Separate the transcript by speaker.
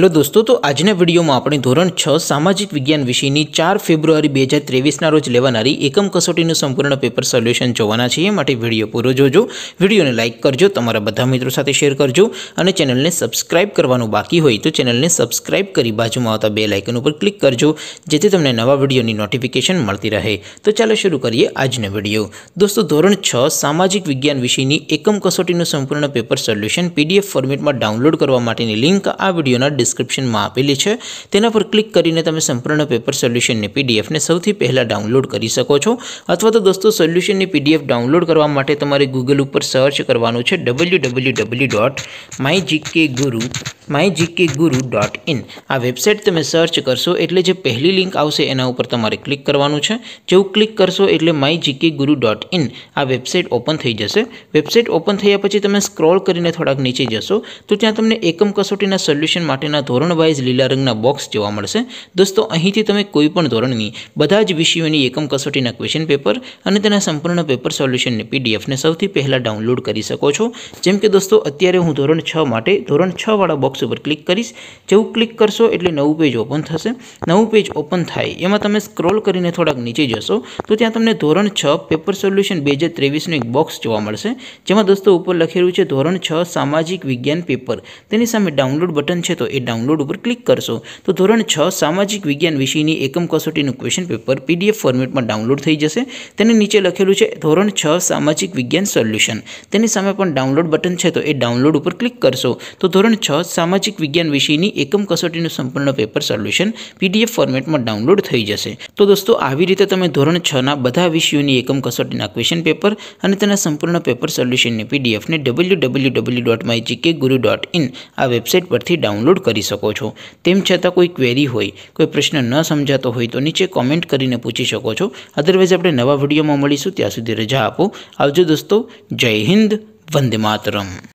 Speaker 1: hello दोस्तों तो आज ने वीडियो में आपण ધોરણ 6 સામાજિક વિજ્ઞાન વિષયની 4 ફેબ્રુઆરી 2023 ના રોજ લેવાનાર એકમ કસોટીનો સંપૂર્ણ પેપર સોલ્યુશન જોવાના છે માટે વિડિયો પૂરો જોજો વિડિયોને લાઈક કરજો તમારા બધા મિત્રો સાથે શેર કરજો અને ચેનલને સબ્સ્ક્રાઇબ કરવાનું બાકી હોય તો ચેનલને સબ્સ્ક્રાઇબ કરી બાજુમાં આવતા બેલ આઇકન ઉપર ક્લિક કરજો જેથી તમને નવા વિડિયોની નોટિફિકેશન મળતી રહે તો ચાલો શરૂ કરીએ આજને વિડિયો દોસ્તો ધોરણ 6 સામાજિક વિજ્ઞાન વિષયની એકમ કસોટીનો સંપૂર્ણ પેપર સોલ્યુશન PDF ફોર્મેટમાં ડાઉનલોડ કરવા માટેની લિંક આ વિડિયોના स्क्रिपशन मां पेली छे તેના પર ક્લિક કરીને તમે સંપૂર્ણ પેપર સોલ્યુશન ની પીડીએફ ને સૌથી પહેલા ડાઉનલોડ કરી શકો છો અથવા તો દોસ્તો સોલ્યુશન ની પીડીએફ ડાઉનલોડ કરવા માટે તમારે Google ઉપર સર્ચ કરવાનો છે www.mygkguru mygkguru.in આ વેબસાઈટ તમે સર્ચ કરશો એટલે જે પહેલી લિંક આવશે એના ઉપર તમારે ક્લિક કરવાનું છે જેઉ ક્લિક કરશો એટલે mygkguru.in આ વેબસાઈટ ઓપન થઈ જશે વેબસાઈટ ઓપન થઈયા પછી તમે સ્ક્રોલ કરીને થોડક નીચે જશો તો ત્યાં તમને એકમ કસોટીના સોલ્યુશન માટેના ધોરણ વાઇઝ લીલા રંગના બોક્સ જોવા મળશે દોસ્તો અહીંથી તમે કોઈ પણ ધોરણની બધા જ વિષયોની એકમ કસોટીના ક્વેશ્ચન પેપર અને તેના સંપૂર્ણ પેપર સોલ્યુશન ને પીડીએફ ને સૌથી પહેલા ડાઉનલોડ કરી શકો છો જેમ કે દોસ્તો અત્યારે હું ધોરણ 6 માટે ધોરણ 6 વાળો સુપર ક્લિક કરિસ જેવું ક્લિક કરશો એટલે નવું પેજ ઓપન થશે નવું પેજ ઓપન થાય એમાં તમે સ્ક્રોલ કરીને થોડક નીચે જશો તો ત્યાં તમને ધોરણ 6 પેપર સોલ્યુશન 2023 નો એક બોક્સ જોવા મળશે જેમ આ દોસ્તો ઉપર લખેલું છે ધોરણ 6 સામાજિક વિજ્ઞાન પેપર તેની સામે ડાઉનલોડ બટન છે તો એ ડાઉનલોડ ઉપર ક્લિક કરશો તો ધોરણ 6 સામાજિક વિજ્ઞાન વિષયની એકમ કસોટીનું ક્વેશ્ચન પેપર PDF ફોર્મેટમાં ડાઉનલોડ થઈ જશે તેની નીચે લખેલું છે ધોરણ 6 સામાજિક વિજ્ઞાન સોલ્યુશન તેની સામે પણ ડાઉનલોડ બટન છે તો એ ડાઉનલોડ ઉપર ક્લિક કરશો તો ધોરણ 6 સામાજિક વિજ્ઞાન વિષયની એકમ કસોટીનું સંપૂર્ણ પેપર સોલ્યુશન પીડીએફ ફોર્મેટમાં ડાઉનલોડ થઈ જશે તો દોસ્તો આવી રીતે તમે ધોરણ છના બધા વિષયોની એકમ કસોટીના ક્વેશ્ચન પેપર અને તેના સંપૂર્ણ પેપર સોલ્યુશનની પીડીએફને W W W dot my GK guru dot in આ વેબસાઇટ પરથી ડાઉનલોડ કરી શકો છો તેમ છતાં કોઈ ક્વેરી હોય કોઈ પ્રશ્ન ન સમજાતો હોય તો નીચે કોમેન્ટ કરીને પૂછી શકો છો અધરવાઇઝ આપણે નવા વિડીયોમાં મળીશું ત્યાં સુધી રજા આપો આવજો દોસ્તો જય હિન્દ વંદે માતરમ